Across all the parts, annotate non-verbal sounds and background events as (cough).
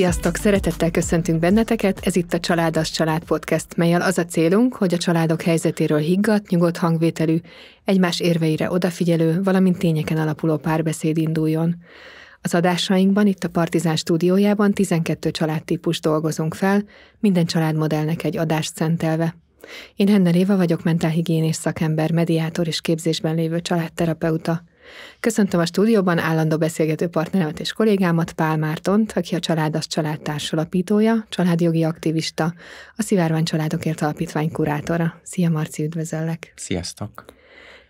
Sziasztok! Szeretettel köszöntünk benneteket, ez itt a az Család Podcast, melyel az a célunk, hogy a családok helyzetéről higgadt, nyugodt hangvételű, egymás érveire odafigyelő, valamint tényeken alapuló párbeszéd induljon. Az adásainkban itt a Partizán stúdiójában 12 családtípus dolgozunk fel, minden családmodellnek egy adást szentelve. Én Henner Éva vagyok, mentálhigiénés szakember, mediátor és képzésben lévő családterapeuta. Köszöntöm a stúdióban állandó beszélgető partneremet és kollégámat, Pál Mártont, aki a az Családtárs alapítója, családjogi aktivista, a Szivárvány Családokért Alapítvány kurátora. Szia Marci, üdvözöllek! Sziasztok!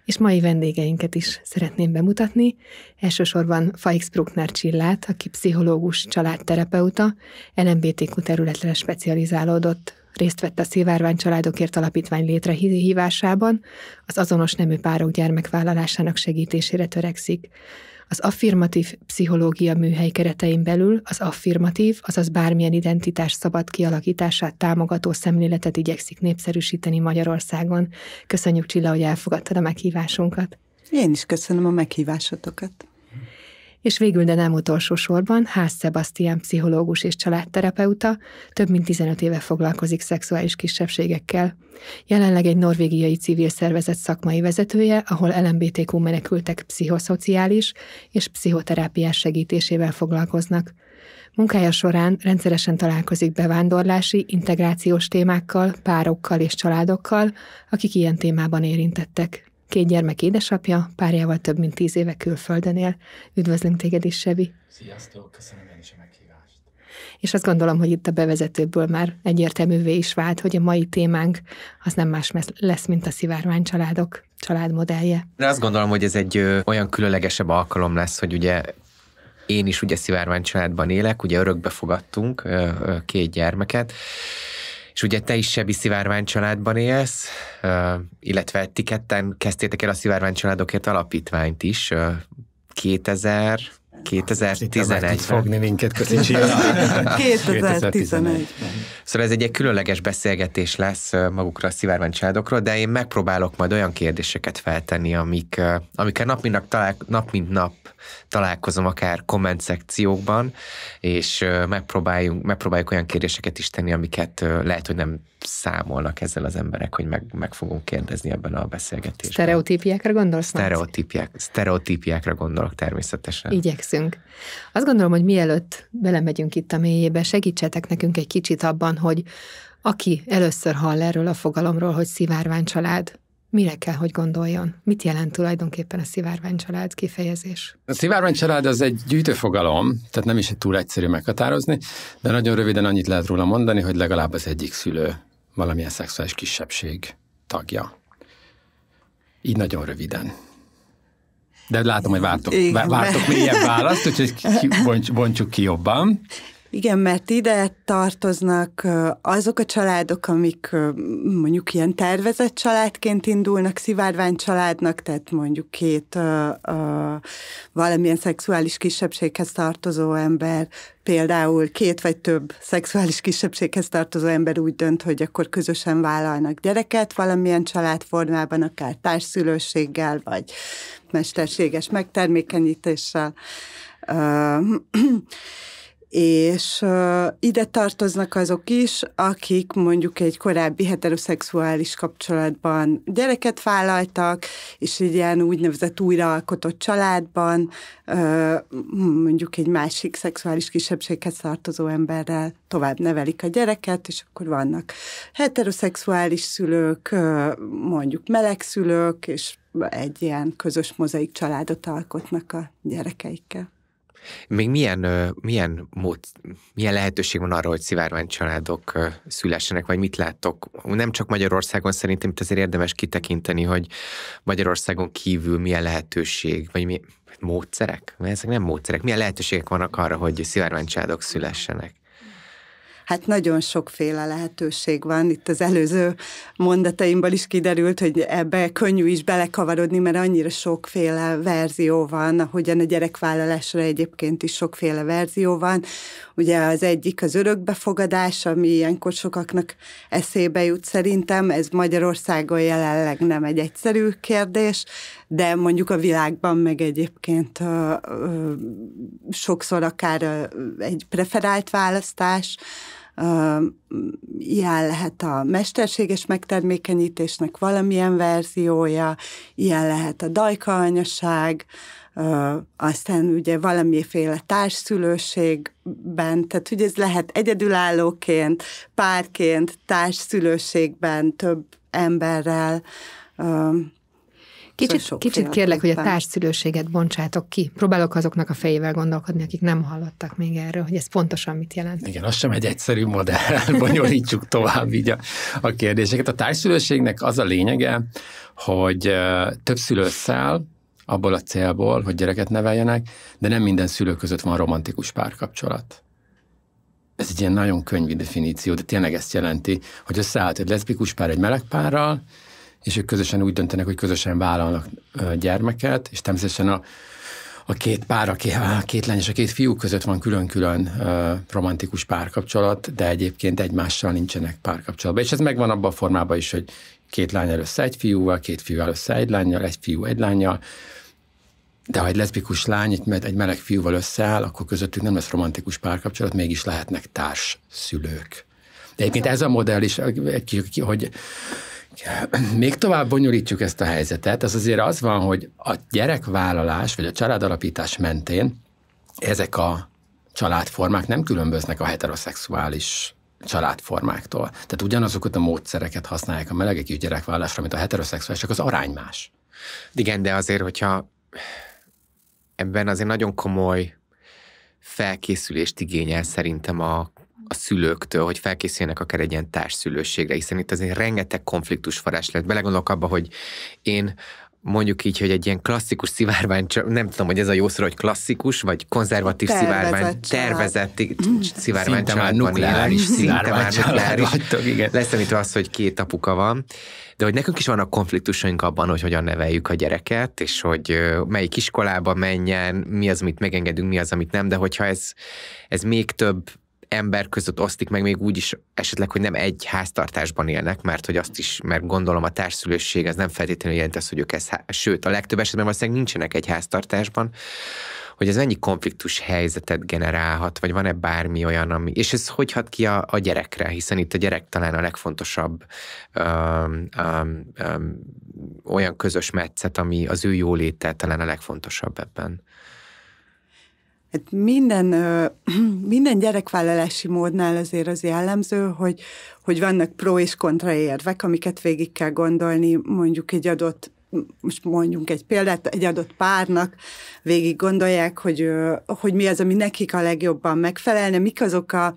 és mai vendégeinket is szeretném bemutatni. Elsősorban Faix Bruckner Csillát, aki pszichológus, családterapeuta, LMBTQ területre specializálódott részt vett a Szivárvány Családokért Alapítvány létrehívásában, az azonos nemű párok gyermekvállalásának segítésére törekszik. Az affirmatív pszichológia műhely keretein belül az affirmatív, azaz bármilyen identitás szabad kialakítását támogató szemléletet igyekszik népszerűsíteni Magyarországon. Köszönjük Csilla, hogy elfogadtad a meghívásunkat. Én is köszönöm a meghívásotokat és végül, de nem utolsó sorban, Ház Sebastian pszichológus és családterapeuta több mint 15 éve foglalkozik szexuális kisebbségekkel. Jelenleg egy norvégiai civil szervezet szakmai vezetője, ahol LMBTQ menekültek pszichoszociális és pszichoterápiás segítésével foglalkoznak. Munkája során rendszeresen találkozik bevándorlási, integrációs témákkal, párokkal és családokkal, akik ilyen témában érintettek két gyermek édesapja, párjával több mint tíz éve külföldön él. Üdvözlünk téged is, Sebi. Sziasztok, köszönöm én is a meghívást. És azt gondolom, hogy itt a bevezetőből már egyértelművé is vált, hogy a mai témánk az nem más lesz, mint a szivárvány családok családmodellje. De azt gondolom, hogy ez egy ö, olyan különlegesebb alkalom lesz, hogy ugye én is ugye szivárvány családban élek, ugye örökbe fogadtunk ö, ö, két gyermeket, és ugye te is sebi szivárvány családban élsz, illetve ti ketten kezdtétek el a szivárvány családokért alapítványt is 2000 2011. fogni minket, Kocicsi. 2011. Szóval ez egy, egy különleges beszélgetés lesz magukra a családokról, de én megpróbálok majd olyan kérdéseket feltenni, amik, amikkel nap mint nap, talál, nap, mint nap találkozom, akár komment szekciókban, és megpróbáljuk megpróbáljuk olyan kérdéseket is tenni, amiket lehet, hogy nem számolnak ezzel az emberek, hogy meg, meg fogunk kérdezni ebben a beszélgetésben. Sztereotípiákra gondolsz? Sztereotípiák, sztereotípiákra gondolok természetesen. Igyekszünk. Azt gondolom, hogy mielőtt belemegyünk itt a mélyébe, segítsetek nekünk egy kicsit abban, hogy aki először hall erről a fogalomról, hogy szivárvány család, mire kell, hogy gondoljon? Mit jelent tulajdonképpen a szivárvány család kifejezés? A szivárvány család az egy gyűjtőfogalom, tehát nem is egy túl egyszerű meghatározni, de nagyon röviden annyit lehet róla mondani, hogy legalább az egyik szülő valamilyen szexuális kisebbség tagja. Így nagyon röviden. De látom, hogy vártok, vártok mélyebb választ, úgyhogy bontsuk ki jobban. Igen, mert ide tartoznak azok a családok, amik mondjuk ilyen tervezett családként indulnak, szivárvány családnak, tehát mondjuk két ö, ö, valamilyen szexuális kisebbséghez tartozó ember, például két vagy több szexuális kisebbséghez tartozó ember úgy dönt, hogy akkor közösen vállalnak gyereket valamilyen családformában, akár társszülőséggel, vagy mesterséges megtermékenyítéssel. (clears throat) és uh, ide tartoznak azok is, akik mondjuk egy korábbi heteroszexuális kapcsolatban gyereket vállaltak, és egy ilyen úgynevezett újraalkotott családban uh, mondjuk egy másik szexuális kisebbséghez tartozó emberrel tovább nevelik a gyereket, és akkor vannak heteroszexuális szülők, uh, mondjuk meleg szülők, és egy ilyen közös mozaik családot alkotnak a gyerekeikkel. Még milyen, milyen, mód, milyen lehetőség van arra, hogy szivárvány családok szülessenek, vagy mit láttok? Nem csak Magyarországon szerintem itt azért érdemes kitekinteni, hogy Magyarországon kívül milyen lehetőség, vagy mi, módszerek? Mert ezek nem módszerek. Milyen lehetőségek vannak arra, hogy szivárvány családok szülessenek? Hát nagyon sokféle lehetőség van. Itt az előző mondataimból is kiderült, hogy ebbe könnyű is belekavarodni, mert annyira sokféle verzió van, ahogyan a gyerekvállalásra egyébként is sokféle verzió van. Ugye az egyik az örökbefogadás, ami ilyenkor sokaknak eszébe jut szerintem, ez Magyarországon jelenleg nem egy egyszerű kérdés, de mondjuk a világban meg egyébként ö, ö, sokszor akár egy preferált választás, ilyen lehet a mesterséges megtermékenyítésnek valamilyen verziója, ilyen lehet a dajkaanyaság, aztán ugye valamiféle társszülőségben, tehát ugye ez lehet egyedülállóként, párként, társszülőségben több emberrel, Kicsit, szóval kicsit kérlek, hogy a társszülőséget bontsátok ki. Próbálok azoknak a fejével gondolkodni, akik nem hallottak még erről, hogy ez pontosan mit jelent. Igen, az sem egy egyszerű modell, (laughs) bonyolítsuk tovább így a, a kérdéseket. A társszülőségnek az a lényege, hogy több szülő száll, abból a célból, hogy gyereket neveljenek, de nem minden szülő között van romantikus párkapcsolat. Ez egy ilyen nagyon könnyű definíció, de tényleg ezt jelenti, hogy összeállt egy leszbikus pár egy meleg párral, és ők közösen úgy döntenek, hogy közösen vállalnak gyermeket, és természetesen a, a két pár, a két, a két lány és a két fiú között van külön-külön uh, romantikus párkapcsolat, de egyébként egymással nincsenek párkapcsolatban. És ez megvan abban a formában is, hogy két lány össze egy fiúval, két fiú össze egy lányjal, egy fiú egy lányjal, de ha egy leszbikus lány mert egy meleg fiúval összeáll, akkor közöttük nem lesz romantikus párkapcsolat, mégis lehetnek társ szülők. De egyébként ez a modell is, egy, hogy (clears throat) Még tovább bonyolítjuk ezt a helyzetet, Az azért az van, hogy a gyerekvállalás vagy a családalapítás mentén ezek a családformák nem különböznek a heteroszexuális családformáktól. Tehát ugyanazokat a módszereket használják a melegek is gyerekvállalásra, mint a heteroszexuálisok az arány más. Igen, de azért, hogyha ebben azért nagyon komoly felkészülést igényel szerintem a a szülőktől, hogy felkészüljenek akár egy ilyen társszülőségre, hiszen itt azért rengeteg konfliktus forrás lehet. Belegondolok abba, hogy én mondjuk így, hogy egy ilyen klasszikus szivárvány, nem tudom, hogy ez a jó szó, hogy klasszikus, vagy konzervatív tervezett szivárvány, tervezett mm. szivárvány szinte már nukleáris szivárvány vagytok, igen. Leszámítva az, hogy két apuka van, de hogy nekünk is vannak konfliktusaink abban, hogy hogyan neveljük a gyereket, és hogy melyik iskolába menjen, mi az, amit megengedünk, mi az, amit nem, de hogyha ez, ez még több ember között osztik meg még úgy is esetleg, hogy nem egy háztartásban élnek, mert hogy azt is, mert gondolom a társszülőség az nem feltétlenül jelenti az, hogy ők ezt, sőt, a legtöbb esetben valószínűleg nincsenek egy háztartásban, hogy ez mennyi konfliktus helyzetet generálhat, vagy van-e bármi olyan, ami, és ez hogy hat ki a, a gyerekre, hiszen itt a gyerek talán a legfontosabb öm, öm, öm, olyan közös metszet, ami az ő jóléte talán a legfontosabb ebben. Hát minden, (clears throat) minden gyerekvállalási módnál azért az jellemző, hogy, hogy vannak pro és kontra érvek, amiket végig kell gondolni mondjuk egy adott most mondjunk egy példát, egy adott párnak végig gondolják, hogy, hogy mi az, ami nekik a legjobban megfelelne, mik azok a,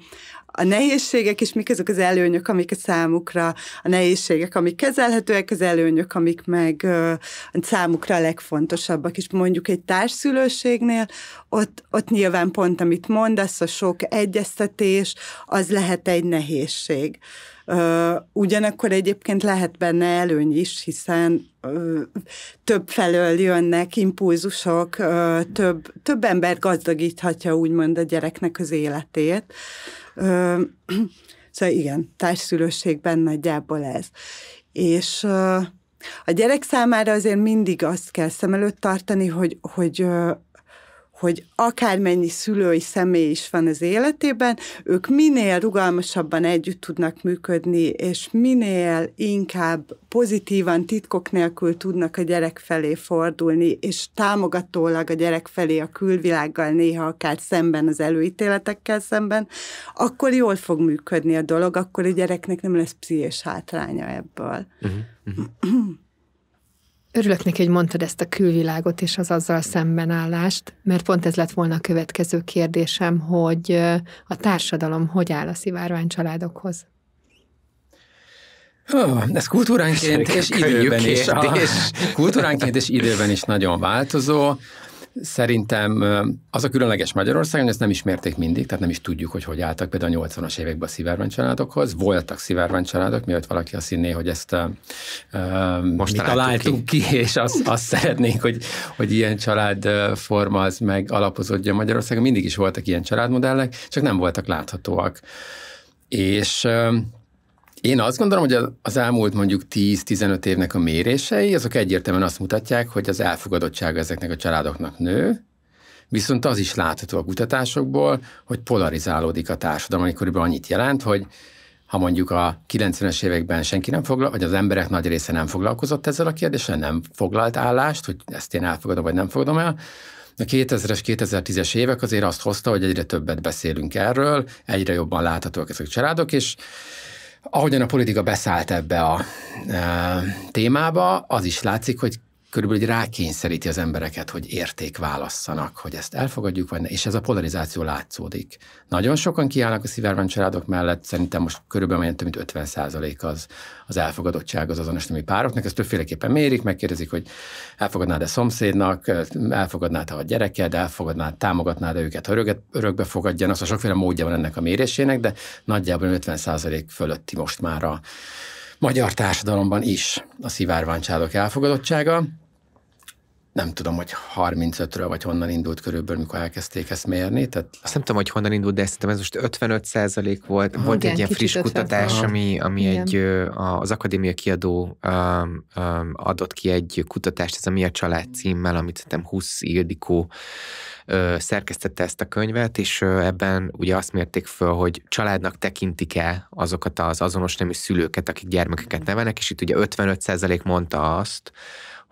a nehézségek, és mik azok az előnyök, amik a számukra, a nehézségek, amik kezelhetőek, az előnyök, amik meg ö, számukra a legfontosabbak. És mondjuk egy társszülőségnél, ott, ott nyilván pont, amit mondasz, a sok egyeztetés, az lehet egy nehézség. Uh, ugyanakkor egyébként lehet benne előny is, hiszen uh, több felől jönnek impulzusok, uh, több, több ember gazdagíthatja úgymond a gyereknek az életét. Ö, (clears throat) szóval igen, társszülőségben nagyjából ez. És ö, a gyerek számára azért mindig azt kell szem előtt tartani, hogy, hogy hogy akármennyi szülői személy is van az életében, ők minél rugalmasabban együtt tudnak működni, és minél inkább pozitívan, titkok nélkül tudnak a gyerek felé fordulni, és támogatólag a gyerek felé a külvilággal, néha akár szemben az előítéletekkel szemben, akkor jól fog működni a dolog, akkor a gyereknek nem lesz pszichés hátránya ebből. Uh-huh. (clears throat) Uh-huh. Örülök neki, hogy mondtad ezt a külvilágot és az azzal szembenállást, mert pont ez lett volna a következő kérdésem, hogy a társadalom hogy áll a szivárvány családokhoz? Oh, ez kultúránként és időben is, és ah. kultúránként és időben is nagyon változó. Szerintem az a különleges Magyarországon, ezt nem ismerték mindig, tehát nem is tudjuk, hogy hogy álltak például a 80-as években a családokhoz. Voltak családok, mielőtt valaki azt hinné, hogy ezt uh, Most mi találtuk ki, ki és azt, azt szeretnénk, hogy, hogy ilyen családforma az meg alapozódjon Magyarországon. Mindig is voltak ilyen családmodellek, csak nem voltak láthatóak. És uh, én azt gondolom, hogy az elmúlt mondjuk 10-15 évnek a mérései, azok egyértelműen azt mutatják, hogy az elfogadottsága ezeknek a családoknak nő, viszont az is látható a kutatásokból, hogy polarizálódik a társadalom, ami körülbelül annyit jelent, hogy ha mondjuk a 90-es években senki nem foglal, vagy az emberek nagy része nem foglalkozott ezzel a kérdéssel, nem foglalt állást, hogy ezt én elfogadom, vagy nem fogadom el, a 2000-es, 2010-es évek azért azt hozta, hogy egyre többet beszélünk erről, egyre jobban láthatóak ezek a családok, és ahogyan a politika beszállt ebbe a e, témába, az is látszik, hogy körülbelül rákényszeríti az embereket, hogy érték válasszanak, hogy ezt elfogadjuk, vagy ne, és ez a polarizáció látszódik. Nagyon sokan kiállnak a szivárvány családok mellett, szerintem most körülbelül olyan több mint 50 az, az elfogadottság az azonos nemű pároknak, ezt többféleképpen mérik, megkérdezik, hogy elfogadnád-e szomszédnak, elfogadnád -e a gyereked, elfogadnád, támogatnád -e őket, ha öröket, örökbe Az szóval sokféle módja van ennek a mérésének, de nagyjából 50 fölötti most már a magyar társadalomban is a szivárványcsálók elfogadottsága nem tudom, hogy 35-ről, vagy honnan indult körülbelül, mikor elkezdték ezt mérni. Tehát... Azt nem tudom, hogy honnan indult, de szerintem ez most 55 százalék volt. Ha, volt igen, egy ilyen friss kutatás, ami, ami egy, az akadémia kiadó um, um, adott ki egy kutatást, ez a Mi a család címmel, amit szerintem 20 Ildikó szerkesztette ezt a könyvet, és ebben ugye azt mérték föl, hogy családnak tekintik-e azokat az azonos nemű szülőket, akik gyermekeket nevelnek, és itt ugye 55% mondta azt,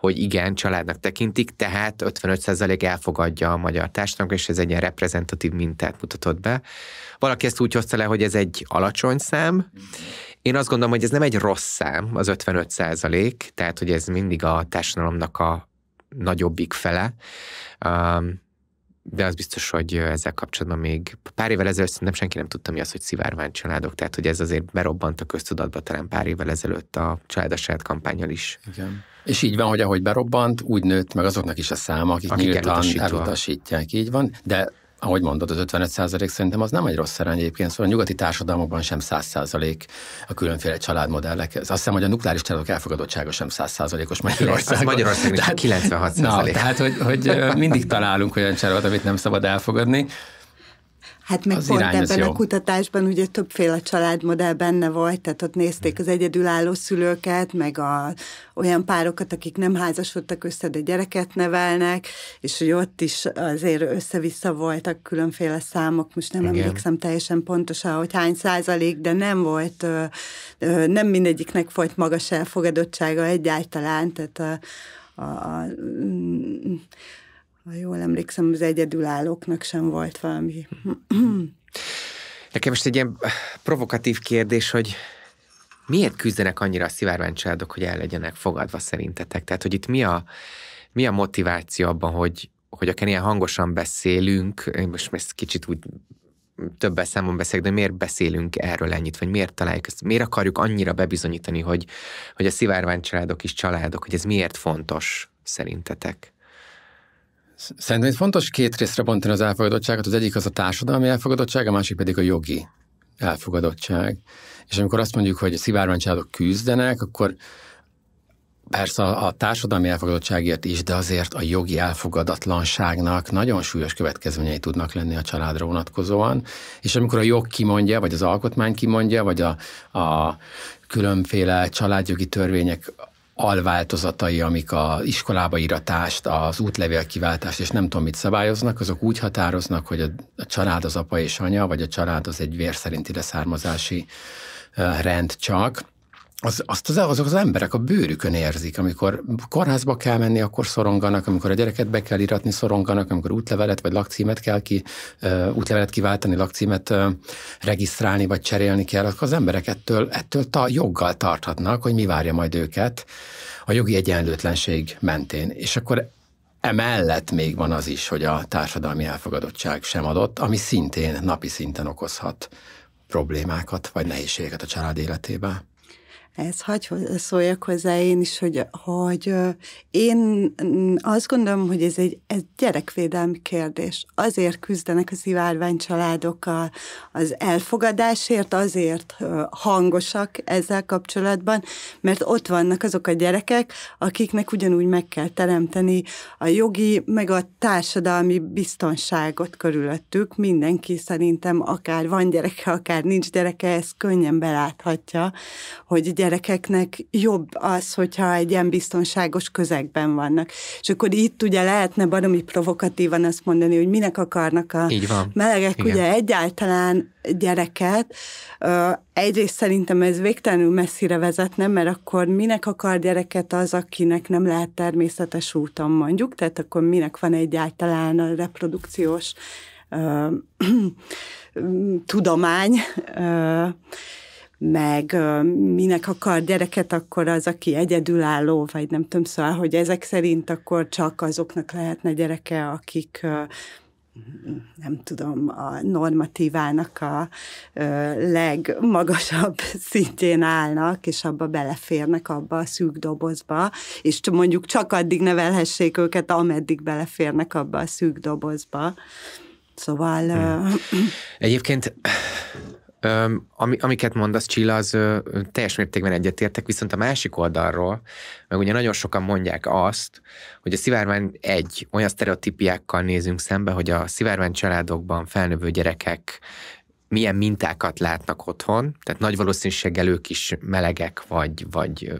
hogy igen, családnak tekintik, tehát 55% elfogadja a magyar társadalom, és ez egy ilyen reprezentatív mintát mutatott be. Valaki ezt úgy hozta le, hogy ez egy alacsony szám. Én azt gondolom, hogy ez nem egy rossz szám, az 55%, tehát hogy ez mindig a társadalomnak a nagyobbik fele. Um, de az biztos, hogy ezzel kapcsolatban még pár évvel ezelőtt nem senki nem tudta mi az, hogy szivárvány családok, tehát hogy ez azért berobbant a köztudatba talán pár évvel ezelőtt a családasát kampányal is. Igen. És így van, hogy ahogy berobbant, úgy nőtt meg azoknak is a száma, akik, akik nyíltan elutasítják. Így van, de ahogy mondod, az 55 szerintem az nem egy rossz arány egyébként, szóval a nyugati társadalmakban sem 100 a különféle családmodellek. Azt hiszem, hogy a nukleáris családok elfogadottsága sem 100 os Magyarországon. Magyarországon tehát, 96 na, tehát, hogy, hogy mindig találunk olyan családot, amit nem szabad elfogadni. Hát meg az pont ebben jó. a kutatásban ugye többféle családmodell benne volt, tehát ott nézték az egyedülálló szülőket, meg a, olyan párokat, akik nem házasodtak össze, de gyereket nevelnek, és hogy ott is azért össze-vissza voltak különféle számok, most nem Igen. emlékszem teljesen pontosan, hogy hány százalék, de nem volt, nem mindegyiknek volt magas elfogadottsága egyáltalán, tehát a, a, a mm, ha jól emlékszem, az egyedülállóknak sem volt valami. Nekem most egy ilyen provokatív kérdés, hogy miért küzdenek annyira a szivárványcsaládok, hogy el legyenek fogadva szerintetek? Tehát, hogy itt mi a, mi a motiváció abban, hogy, hogy akár ilyen hangosan beszélünk, én most ezt kicsit úgy többen számon beszélek, de miért beszélünk erről ennyit, vagy miért találjuk ezt, miért akarjuk annyira bebizonyítani, hogy, hogy a szivárványcsaládok is családok, hogy ez miért fontos szerintetek? Szerintem itt fontos két részre bontani az elfogadottságot. Az egyik az a társadalmi elfogadottság, a másik pedig a jogi elfogadottság. És amikor azt mondjuk, hogy a szivárványcsaládok küzdenek, akkor persze a, a társadalmi elfogadottságért is, de azért a jogi elfogadatlanságnak nagyon súlyos következményei tudnak lenni a családra vonatkozóan. És amikor a jog kimondja, vagy az alkotmány kimondja, vagy a, a különféle családjogi törvények alváltozatai, amik a iskolába iratást, az útlevél kiváltást, és nem tudom mit szabályoznak, azok úgy határoznak, hogy a család az apa és anya, vagy a család az egy vér szerinti leszármazási rend csak, az, azt az, azok az emberek a bőrükön érzik, amikor kórházba kell menni, akkor szoronganak, amikor a gyereket be kell iratni, szoronganak, amikor útlevelet vagy lakcímet kell ki, uh, útlevelet kiváltani, lakcímet uh, regisztrálni vagy cserélni kell, akkor az emberek ettől, ettől ta, joggal tarthatnak, hogy mi várja majd őket a jogi egyenlőtlenség mentén. És akkor Emellett még van az is, hogy a társadalmi elfogadottság sem adott, ami szintén napi szinten okozhat problémákat vagy nehézségeket a család életében. Ez hagy szóljak hozzá én is, hogy, hogy én mm, azt gondolom, hogy ez egy ez gyerekvédelmi kérdés. Azért küzdenek az ivárvány családok a, az elfogadásért, azért hangosak ezzel kapcsolatban, mert ott vannak azok a gyerekek, akiknek ugyanúgy meg kell teremteni a jogi, meg a társadalmi biztonságot körülöttük. Mindenki szerintem akár van gyereke, akár nincs gyereke, ezt könnyen beláthatja, hogy gyerekeknek jobb az, hogyha egy ilyen biztonságos közegben vannak. És akkor itt ugye lehetne baromi provokatívan azt mondani, hogy minek akarnak a Így van. melegek Igen. ugye egyáltalán gyereket. Egyrészt szerintem ez végtelenül messzire vezetne, mert akkor minek akar gyereket az, akinek nem lehet természetes úton mondjuk, tehát akkor minek van egyáltalán a reprodukciós (clears throat) tudomány, meg minek akar gyereket, akkor az, aki egyedülálló, vagy nem tudom, szóval, hogy ezek szerint akkor csak azoknak lehetne gyereke, akik nem tudom, a normatívának a legmagasabb (laughs) szintjén állnak, és abba beleférnek, abba a szűk dobozba, és mondjuk csak addig nevelhessék őket, ameddig beleférnek abba a szűk dobozba. Szóval... Hmm. (clears throat) Egyébként ami, amiket mondasz, Csilla, az teljes mértékben egyetértek, viszont a másik oldalról, meg ugye nagyon sokan mondják azt, hogy a szivárvány egy olyan sztereotípiákkal nézünk szembe, hogy a szivárvány családokban felnövő gyerekek milyen mintákat látnak otthon, tehát nagy valószínűséggel ők is melegek, vagy, vagy,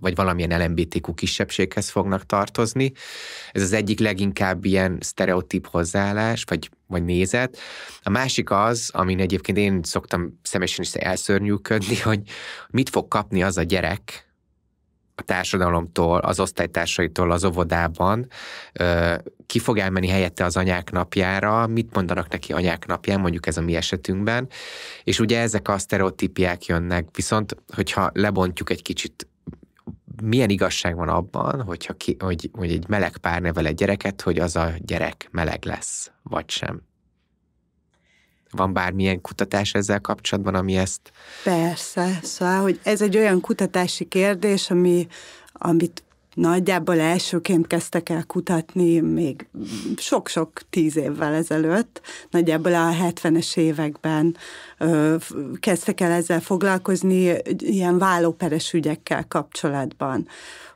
vagy valamilyen LMBTQ kisebbséghez fognak tartozni. Ez az egyik leginkább ilyen sztereotíp hozzáállás, vagy vagy nézett. A másik az, amin egyébként én szoktam személyesen is elszörnyűködni, (laughs) hogy mit fog kapni az a gyerek, a társadalomtól, az osztálytársaitól, az óvodában, ki fog elmenni helyette az anyák napjára, mit mondanak neki anyák napján, mondjuk ez a mi esetünkben, és ugye ezek a sztereotípiák jönnek, viszont hogyha lebontjuk egy kicsit milyen igazság van abban, hogyha ki, hogy, hogy egy meleg pár nevel egy gyereket, hogy az a gyerek meleg lesz, vagy sem. Van bármilyen kutatás ezzel kapcsolatban, ami ezt... Persze, szóval, hogy ez egy olyan kutatási kérdés, ami, amit nagyjából elsőként kezdtek el kutatni még sok-sok tíz évvel ezelőtt, nagyjából a 70-es években ö, kezdtek el ezzel foglalkozni ilyen vállóperes ügyekkel kapcsolatban,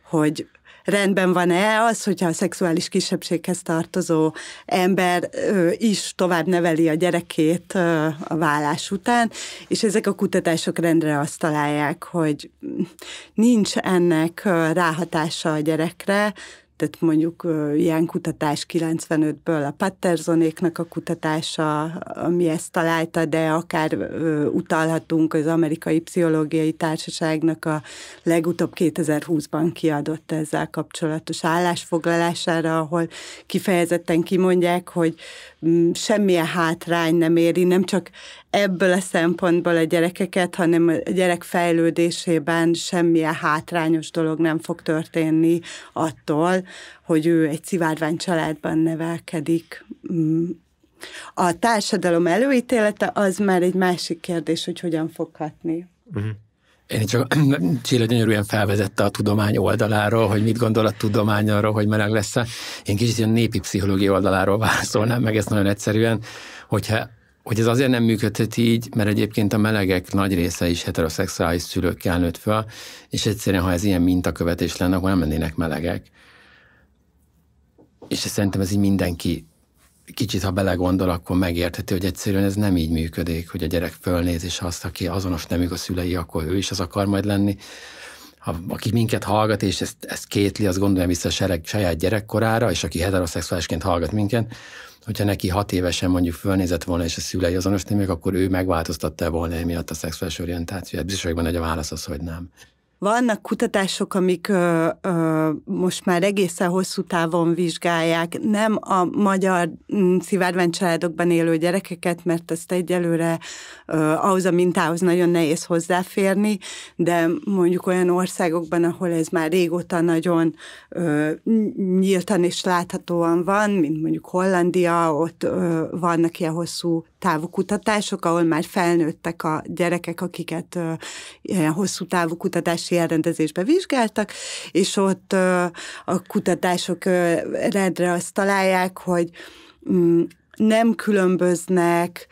hogy rendben van-e az, hogyha a szexuális kisebbséghez tartozó ember ö, is tovább neveli a gyerekét ö, a vállás után, és ezek a kutatások rendre azt találják, hogy nincs ennek ráhatása a gyerekre, tehát mondjuk ilyen kutatás 95-ből a Pattersonéknak a kutatása, ami ezt találta, de akár utalhatunk az Amerikai Pszichológiai Társaságnak a legutóbb 2020-ban kiadott ezzel kapcsolatos állásfoglalására, ahol kifejezetten kimondják, hogy mm, semmilyen hátrány nem éri, nem csak ebből a szempontból a gyerekeket, hanem a gyerek fejlődésében semmilyen hátrányos dolog nem fog történni attól, hogy ő egy szivárvány családban nevelkedik. Mm. A társadalom előítélete az már egy másik kérdés, hogy hogyan fog hatni. Mhm. Én csak (clears throat) Csilla gyönyörűen felvezette a tudomány oldaláról, hogy mit gondol a tudomány arról, hogy meleg lesz Én kicsit ilyen népi pszichológia oldaláról válaszolnám, meg ezt nagyon egyszerűen, hogyha hogy ez azért nem működhet így, mert egyébként a melegek nagy része is heteroszexuális szülőkkel nőtt fel, és egyszerűen, ha ez ilyen mintakövetés lenne, akkor nem lennének melegek. És szerintem ez így mindenki kicsit, ha belegondol, akkor megértheti, hogy egyszerűen ez nem így működik, hogy a gyerek fölnéz, és azt, aki azonos nemük a szülei, akkor ő is az akar majd lenni. Ha, aki minket hallgat, és ezt, ezt kétli, azt gondolja vissza a sereg, saját gyerekkorára, és aki heteroszexuálisként hallgat minket, hogyha neki hat évesen mondjuk fölnézett volna, és a szülei azonos némek, akkor ő megváltoztatta volna emiatt a szexuális orientációját. Biztos hogy van egy a válasz az, hogy nem. Vannak kutatások, amik ö, ö, most már egészen hosszú távon vizsgálják, nem a magyar mm, családokban élő gyerekeket, mert azt egyelőre ö, ahhoz a mintához nagyon nehéz hozzáférni, de mondjuk olyan országokban, ahol ez már régóta nagyon ö, nyíltan és láthatóan van, mint mondjuk Hollandia, ott ö, vannak ilyen hosszú távú kutatások, ahol már felnőttek a gyerekek, akiket ö, ilyen hosszú távú kutatási kutatási elrendezésbe vizsgáltak, és ott a kutatások rendre azt találják, hogy mm, nem különböznek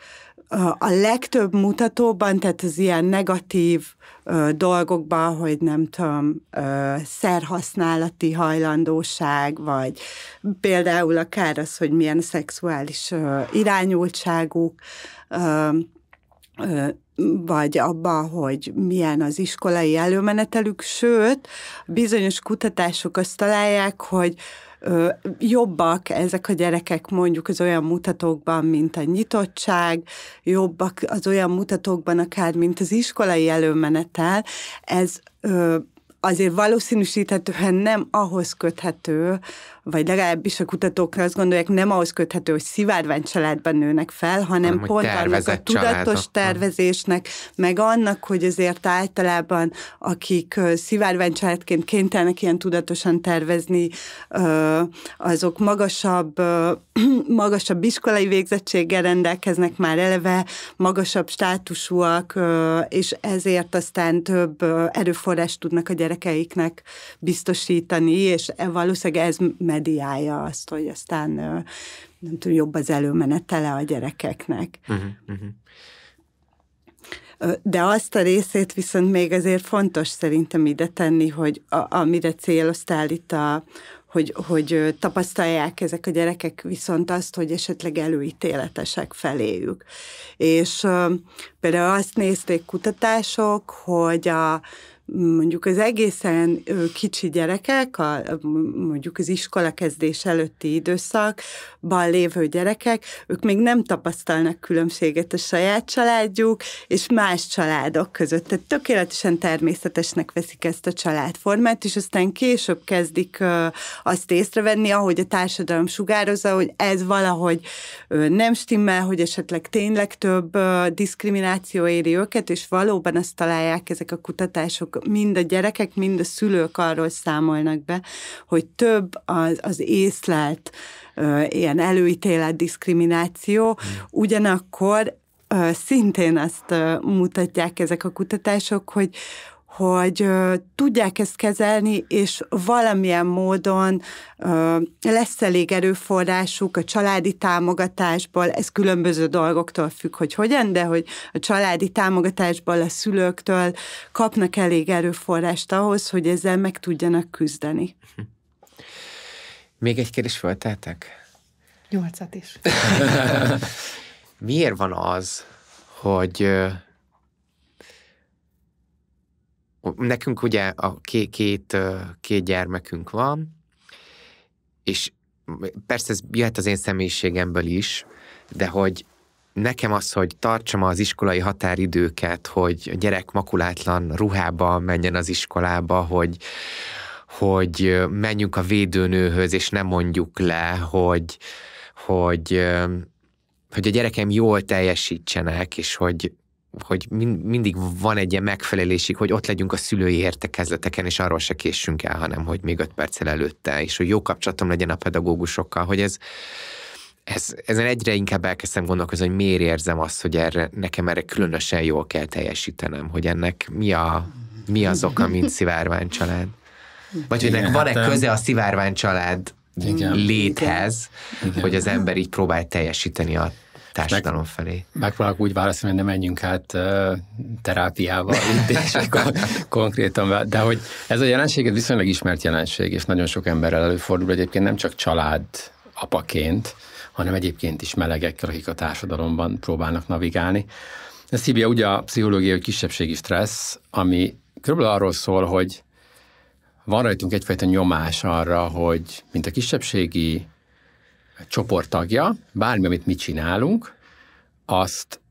a legtöbb mutatóban, tehát az ilyen negatív dolgokban, hogy nem tudom, szerhasználati hajlandóság, vagy például akár az, hogy milyen szexuális irányultságuk, vagy abba, hogy milyen az iskolai előmenetelük, sőt, bizonyos kutatások azt találják, hogy jobbak ezek a gyerekek mondjuk az olyan mutatókban, mint a nyitottság, jobbak az olyan mutatókban akár, mint az iskolai előmenetel, ez azért valószínűsíthetően nem ahhoz köthető, vagy legalábbis a kutatók azt gondolják, nem ahhoz köthető, hogy szivárvány családban nőnek fel, hanem nem, pont annak a tudatos hm. tervezésnek, meg annak, hogy azért általában, akik szivárvány családként kénytelnek ilyen tudatosan tervezni, azok magasabb, (clears throat) magasabb iskolai végzettséggel rendelkeznek már eleve, magasabb státusúak, és ezért aztán több erőforrást tudnak a gyerekeiknek biztosítani, és e, valószínűleg ez mediálja azt, hogy aztán nem tudom, jobb az előmenetele a gyerekeknek. Uh-huh, uh-huh. De azt a részét viszont még azért fontos szerintem ide tenni, hogy a, amire céloztál itt a, hogy, hogy tapasztalják ezek a gyerekek viszont azt, hogy esetleg előítéletesek feléjük. És például azt nézték kutatások, hogy a mondjuk az egészen kicsi gyerekek, a, mondjuk az iskola kezdés előtti időszakban lévő gyerekek, ők még nem tapasztalnak különbséget a saját családjuk és más családok között. Tehát tökéletesen természetesnek veszik ezt a családformát, és aztán később kezdik azt észrevenni, ahogy a társadalom sugározza, hogy ez valahogy nem stimmel, hogy esetleg tényleg több diszkrimináció éri őket, és valóban azt találják ezek a kutatások, ők, mind a gyerekek, mind a szülők arról számolnak be, hogy több az, az észlelt ö, ilyen előítélet, diszkrimináció, mm. ugyanakkor szintén azt mutatják ezek a kutatások, hogy, hogy tudják ezt kezelni, és valamilyen módon lesz elég erőforrásuk a családi támogatásból, ez különböző dolgoktól függ, hogy hogyan, de hogy a családi támogatásból a szülőktől kapnak elég erőforrást ahhoz, hogy ezzel meg tudjanak küzdeni. Még egy kérdés fölteltek? Nyolcat is. (laughs) Miért van az, hogy nekünk ugye a két, két, két gyermekünk van, és persze ez jöhet az én személyiségemből is, de hogy nekem az, hogy tartsam az iskolai határidőket, hogy a gyerek makulátlan ruhába menjen az iskolába, hogy, hogy menjünk a védőnőhöz, és nem mondjuk le, hogy, hogy, hogy a gyerekem jól teljesítsenek, és hogy hogy mindig van egy ilyen megfelelésig, hogy ott legyünk a szülői értekezleteken, és arról se késünk el, hanem hogy még öt perccel előtte, és hogy jó kapcsolatom legyen a pedagógusokkal, hogy ez, ez, ezen egyre inkább elkezdtem gondolkozni, hogy miért érzem azt, hogy erre, nekem erre különösen jól kell teljesítenem, hogy ennek mi, a, mi az oka, mint szivárvány család. Vagy hogy ennek van-e hát, köze a szivárvány család igen. léthez, igen. hogy az ember így próbál teljesíteni a társadalom felé. Megpróbálok úgy válaszolni, hogy nem menjünk át terápiával, ütésekor (laughs) konkrétan, de hogy ez a jelenség egy viszonylag ismert jelenség, és nagyon sok emberrel előfordul egyébként nem csak család apaként, hanem egyébként is melegekkel, akik a társadalomban próbálnak navigálni. Ez hívja ugye a pszichológiai kisebbségi stressz, ami körülbelül arról szól, hogy van rajtunk egyfajta nyomás arra, hogy mint a kisebbségi csoporttagja, bármi, amit mi csinálunk, azt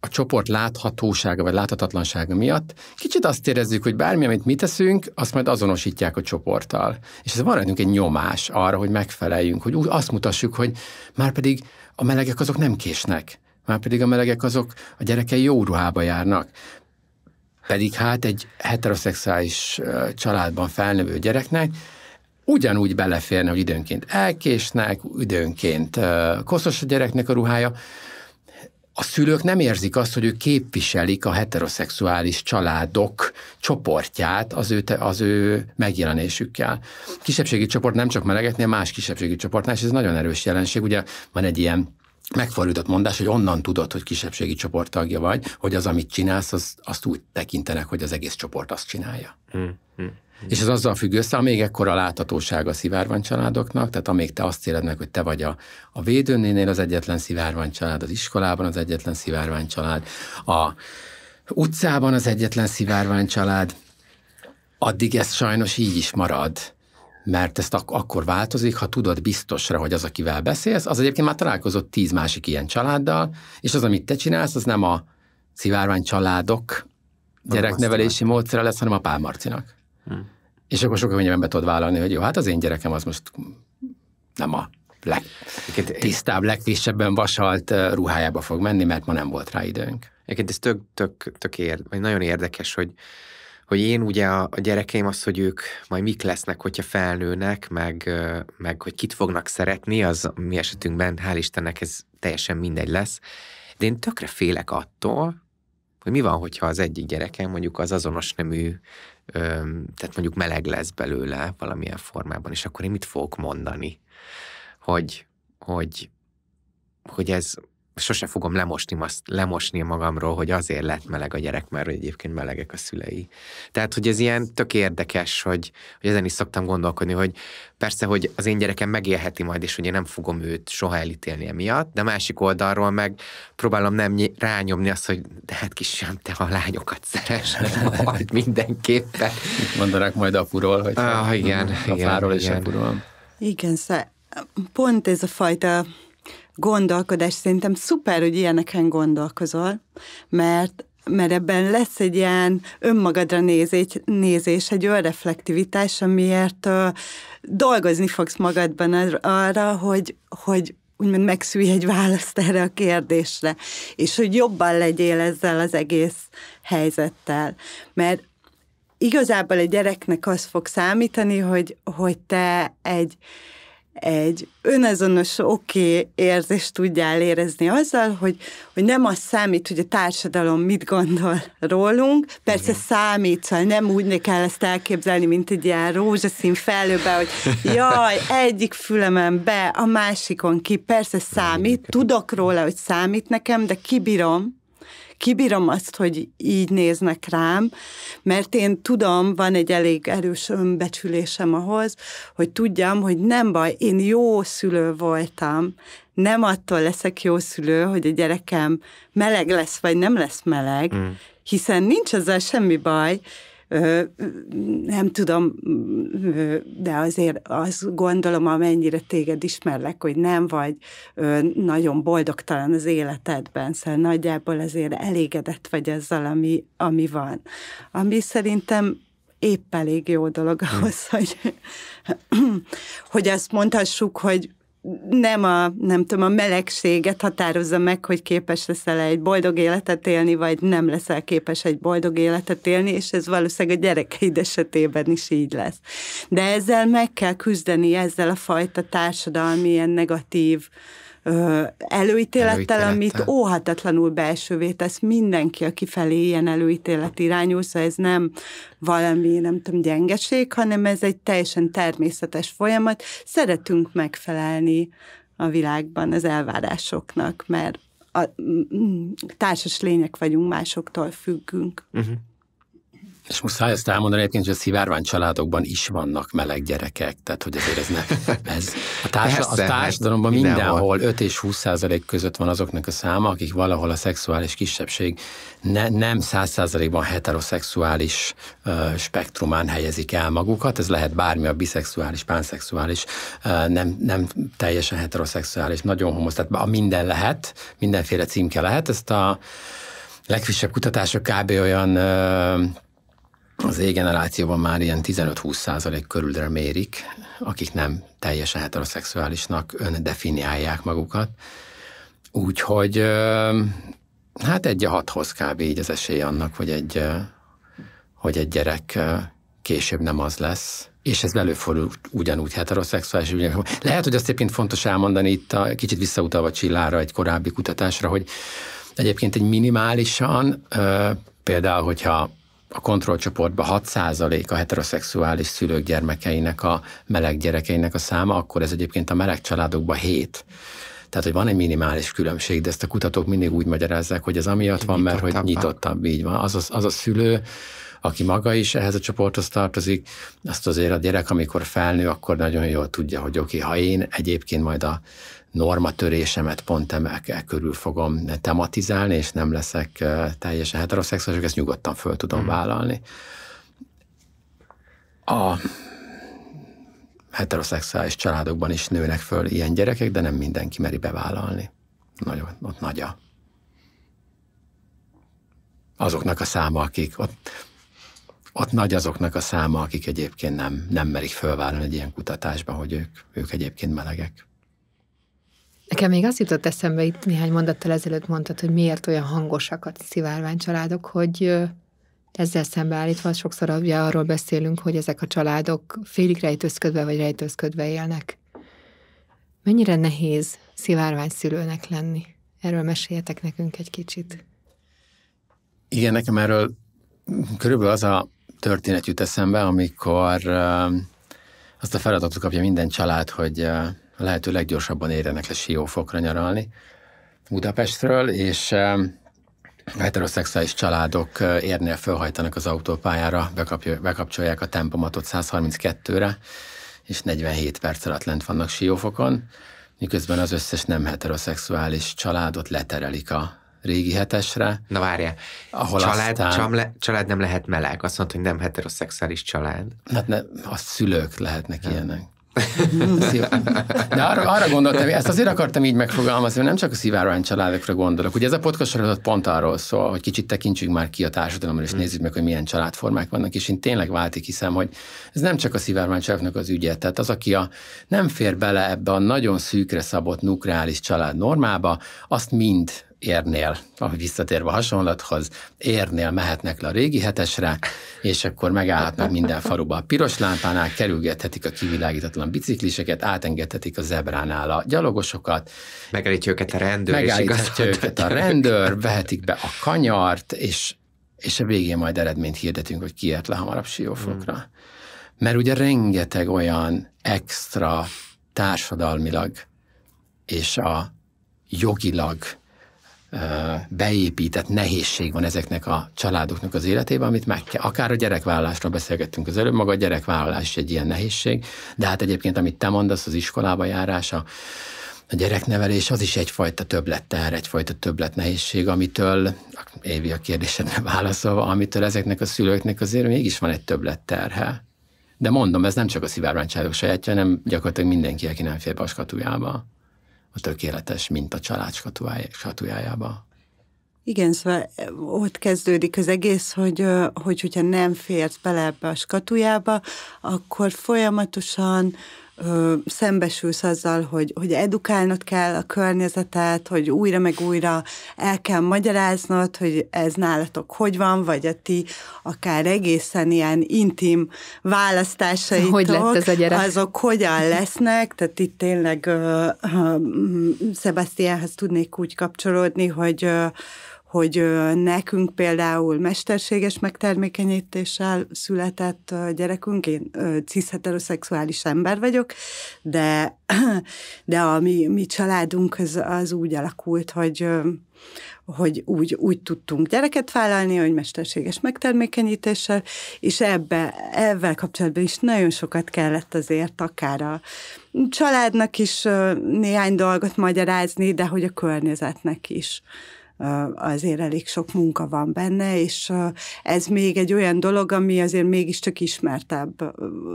a csoport láthatósága vagy láthatatlansága miatt kicsit azt érezzük, hogy bármi, amit mi teszünk, azt majd azonosítják a csoporttal. És ez van rajtunk egy nyomás arra, hogy megfeleljünk, hogy úgy azt mutassuk, hogy már pedig a melegek azok nem késnek, már pedig a melegek azok a gyerekei jó ruhába járnak. Pedig hát egy heteroszexuális családban felnövő gyereknek ugyanúgy beleférne, hogy időnként elkésnek, időnként koszos a gyereknek a ruhája. A szülők nem érzik azt, hogy ők képviselik a heteroszexuális családok csoportját az ő, te, az ő megjelenésükkel. Kisebbségi csoport nem csak a más kisebbségi csoportnál, és ez nagyon erős jelenség. Ugye van egy ilyen megfordított mondás, hogy onnan tudod, hogy kisebbségi csoport tagja vagy, hogy az, amit csinálsz, az, azt úgy tekintenek, hogy az egész csoport azt csinálja. Hmm, hmm. És ez azzal függ össze, amíg ekkora láthatóság a szivárvány családoknak, tehát amíg te azt éled meg, hogy te vagy a, a védőnénél az egyetlen szivárvány család, az iskolában az egyetlen szivárvány család, a utcában az egyetlen szivárvány család, addig ez sajnos így is marad mert ezt ak- akkor változik, ha tudod biztosra, hogy az, akivel beszélsz, az egyébként már találkozott tíz másik ilyen családdal, és az, amit te csinálsz, az nem a szivárvány családok gyereknevelési módszere lesz, hanem a pálmarcinak. Hmm. És akkor sokkal könnyebben be tudod vállalni, hogy jó, hát az én gyerekem az most nem a legtisztább, legfrissebben vasalt ruhájába fog menni, mert ma nem volt rá időnk. Egyébként ez tök, tök, tök ér, vagy nagyon érdekes, hogy, hogy én ugye a, a gyerekeim az, hogy ők majd mik lesznek, hogyha felnőnek, meg, meg hogy kit fognak szeretni, az mi esetünkben, hál' Istennek ez teljesen mindegy lesz. De én tökre félek attól, hogy mi van, hogyha az egyik gyerekem mondjuk az azonos nemű tehát mondjuk meleg lesz belőle valamilyen formában, és akkor én mit fogok mondani? Hogy, hogy, hogy ez sose fogom lemosni, azt, lemosni magamról, hogy azért lett meleg a gyerek, mert egyébként melegek a szülei. Tehát, hogy ez ilyen tök érdekes, hogy, hogy ezen is szoktam gondolkodni, hogy persze, hogy az én gyerekem megélheti majd, és hogy én nem fogom őt soha elítélni emiatt, de másik oldalról meg próbálom nem ny- rányomni azt, hogy de hát kisem, te a lányokat szeresd, (laughs) majd mindenképpen. Mondanak majd apuról, hogy ah, igen, a igen, fáról igen. és apuról. Igen, szóval pont ez a fajta gondolkodás. Szerintem szuper, hogy ilyeneken gondolkozol, mert mert ebben lesz egy ilyen önmagadra nézés, nézés egy olyan reflektivitás, amiért uh, dolgozni fogsz magadban arra, hogy, hogy úgymond megszűj egy választ erre a kérdésre, és hogy jobban legyél ezzel az egész helyzettel. Mert igazából a gyereknek az fog számítani, hogy, hogy te egy, egy önazonos oké okay érzést tudjál érezni azzal, hogy, hogy nem az számít, hogy a társadalom mit gondol rólunk, persze Igen. számít, szóval nem úgy kell ezt elképzelni, mint egy ilyen rózsaszín felőbe, hogy jaj, egyik fülemen be, a másikon ki, persze számít, tudok róla, hogy számít nekem, de kibírom, kibírom azt, hogy így néznek rám, mert én tudom, van egy elég erős önbecsülésem ahhoz, hogy tudjam, hogy nem baj, én jó szülő voltam, nem attól leszek jó szülő, hogy a gyerekem meleg lesz, vagy nem lesz meleg, mm. hiszen nincs ezzel semmi baj, nem tudom, de azért azt gondolom, amennyire téged ismerlek, hogy nem vagy nagyon boldogtalan az életedben, szóval nagyjából azért elégedett vagy ezzel, ami, ami van. Ami szerintem épp elég jó dolog hm. ahhoz, hogy, hogy azt mondhassuk, hogy nem a, nem tudom, a melegséget határozza meg, hogy képes leszel egy boldog életet élni, vagy nem leszel képes egy boldog életet élni, és ez valószínűleg a gyerekeid (laughs) esetében is így lesz. De ezzel meg kell küzdeni, ezzel a fajta társadalmi ilyen negatív előítélettel, amit óhatatlanul belsővé tesz mindenki, aki felé ilyen előítélet irányul, szóval ez nem valami, nem tudom, gyengeség, hanem ez egy teljesen természetes folyamat. Szeretünk megfelelni a világban az elvárásoknak, mert a, társas lények vagyunk, másoktól függünk. Uh-huh. És muszáj ezt elmondani egyébként, hogy a szivárvány családokban is vannak meleg gyerekek, tehát hogy azért ez ne, (laughs) ez a, társa, a hát társadalomban mindenhol 5 és 20 százalék között van azoknak a száma, akik valahol a szexuális kisebbség ne, nem 100 százalékban heteroszexuális uh, spektrumán helyezik el magukat, ez lehet bármi a biszexuális, pánszexuális, uh, nem, nem teljesen heteroszexuális, nagyon homosz, tehát a minden lehet, mindenféle címke lehet, ezt a legfrissebb kutatások kb. olyan uh, az égenerációban e már ilyen 15-20 százalék körülre mérik, akik nem teljesen heteroszexuálisnak öndefiniálják magukat. Úgyhogy hát egy a hathoz kb. így az esély annak, hogy egy, hogy egy gyerek később nem az lesz, és ez előfordul ugyanúgy heteroszexuális. Ugyanúgy. Lehet, hogy azt egyébként fontos elmondani itt, a, kicsit visszautalva Csillára egy korábbi kutatásra, hogy egyébként egy minimálisan, például, hogyha a kontrollcsoportban 6% a heteroszexuális szülők gyermekeinek, a meleg gyerekeinek a száma, akkor ez egyébként a meleg családokban 7. Tehát, hogy van egy minimális különbség, de ezt a kutatók mindig úgy magyarázzák, hogy ez amiatt van, mert hogy nyitottabb, így van. Az a, az a szülő, aki maga is ehhez a csoporthoz tartozik, azt azért a gyerek, amikor felnő, akkor nagyon jól tudja, hogy oké, okay, ha én egyébként majd a normatörésemet pont emelkel körül fogom tematizálni, és nem leszek teljesen heteroszexuális, ezt nyugodtan föl tudom hmm. vállalni. A heteroszexuális családokban is nőnek föl ilyen gyerekek, de nem mindenki meri bevállalni. Nagyon, ott nagy a azoknak a száma, akik ott ott nagy azoknak a száma, akik egyébként nem, nem merik fölvállalni egy ilyen kutatásban, hogy ők, ők egyébként melegek. Nekem még az jutott eszembe, itt néhány mondattal ezelőtt mondtad, hogy miért olyan hangosak a családok, hogy ezzel szembeállítva sokszor ugye arról beszélünk, hogy ezek a családok félig rejtőzködve vagy rejtőzködve élnek. Mennyire nehéz szivárvány szülőnek lenni? Erről meséljetek nekünk egy kicsit. Igen, nekem erről körülbelül az a történet jut eszembe, amikor um, azt a feladatot kapja minden család, hogy uh, a lehető leggyorsabban érjenek le siófokra nyaralni Budapestről, és um, a heteroszexuális családok uh, érnél fölhajtanak az autópályára, bekapcsolják a tempomatot 132-re, és 47 perc alatt lent vannak siófokon, miközben az összes nem heteroszexuális családot leterelik a régi hetesre. Na várjál, ahol család, aztán... csamle, család nem lehet meleg, azt mondta, hogy nem heteroszexuális család. Hát ne, a szülők lehetnek nem. ilyenek. De arra, arra gondoltam, ezt azért akartam így megfogalmazni, mert nem csak a szivárvány családokra gondolok. Ugye ez a podcast sorozat pont arról szól, hogy kicsit tekintsünk már ki a társadalomra, és hmm. nézzük meg, hogy milyen családformák vannak, és én tényleg váltik hiszem, hogy ez nem csak a szivárvány családoknak az ügye. Tehát az, aki a, nem fér bele ebbe a nagyon szűkre szabott nukleális család normába, azt mind érnél, ahogy visszatérve a hasonlathoz, érnél mehetnek le a régi hetesre, és akkor megállhatnak minden faruba. a piros lámpánál, kerülgethetik a kivilágítatlan bicikliseket, átengedhetik a zebránál a gyalogosokat. Megállítja őket a rendőr. Megállítja őket a rendőr, vehetik be a kanyart, és, és a végén majd eredményt hirdetünk, hogy kiért le hamarabb siófokra. Hmm. Mert ugye rengeteg olyan extra társadalmilag és a jogilag beépített nehézség van ezeknek a családoknak az életében, amit meg kell. Akár a gyerekvállalásról beszélgettünk az előbb, maga a gyerekvállalás is egy ilyen nehézség, de hát egyébként, amit te mondasz, az iskolába járása, a gyereknevelés az is egyfajta többletter, egyfajta többlet nehézség, amitől, Évi a kérdésedre válaszolva, amitől ezeknek a szülőknek azért mégis van egy terhe. De mondom, ez nem csak a szivárványcsaládok sajátja, hanem gyakorlatilag mindenki, aki nem fér be a skatujába a tökéletes a család skatujájába. Igen, szóval eh, ott kezdődik az egész, hogy, hogy hogyha nem férsz bele ebbe a skatujába, akkor folyamatosan ö, szembesülsz azzal, hogy, hogy edukálnod kell a környezetet, hogy újra meg újra el kell magyaráznod, hogy ez nálatok hogy van, vagy a ti akár egészen ilyen intim választásaitok, hogy lett ez a gyerek? azok hogyan lesznek, tehát itt tényleg ö, Sebastianhez tudnék úgy kapcsolódni, hogy ö, hogy nekünk például mesterséges megtermékenyítéssel született gyerekünk, én cis-heteroszexuális ember vagyok, de, (clears throat) de a mi, mi családunk az, az úgy alakult, hogy, hogy úgy, úgy tudtunk gyereket vállalni, hogy mesterséges megtermékenyítéssel, és ebbe, ebben kapcsolatban is nagyon sokat kellett azért akár a családnak is néhány dolgot magyarázni, de hogy a környezetnek is azért elég sok munka van benne, és ez még egy olyan dolog, ami azért mégiscsak ismertebb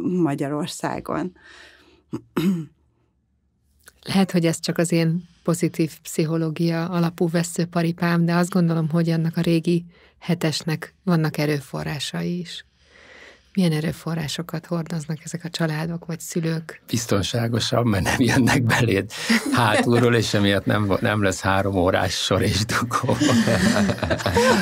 Magyarországon. Lehet, hogy ez csak az én pozitív pszichológia alapú veszőparipám, de azt gondolom, hogy annak a régi hetesnek vannak erőforrásai is. Milyen erőforrásokat hordoznak ezek a családok vagy szülők? Biztonságosabb, mert nem jönnek beléd hátulról, és emiatt nem, nem lesz három órás sor és dugó. (laughs)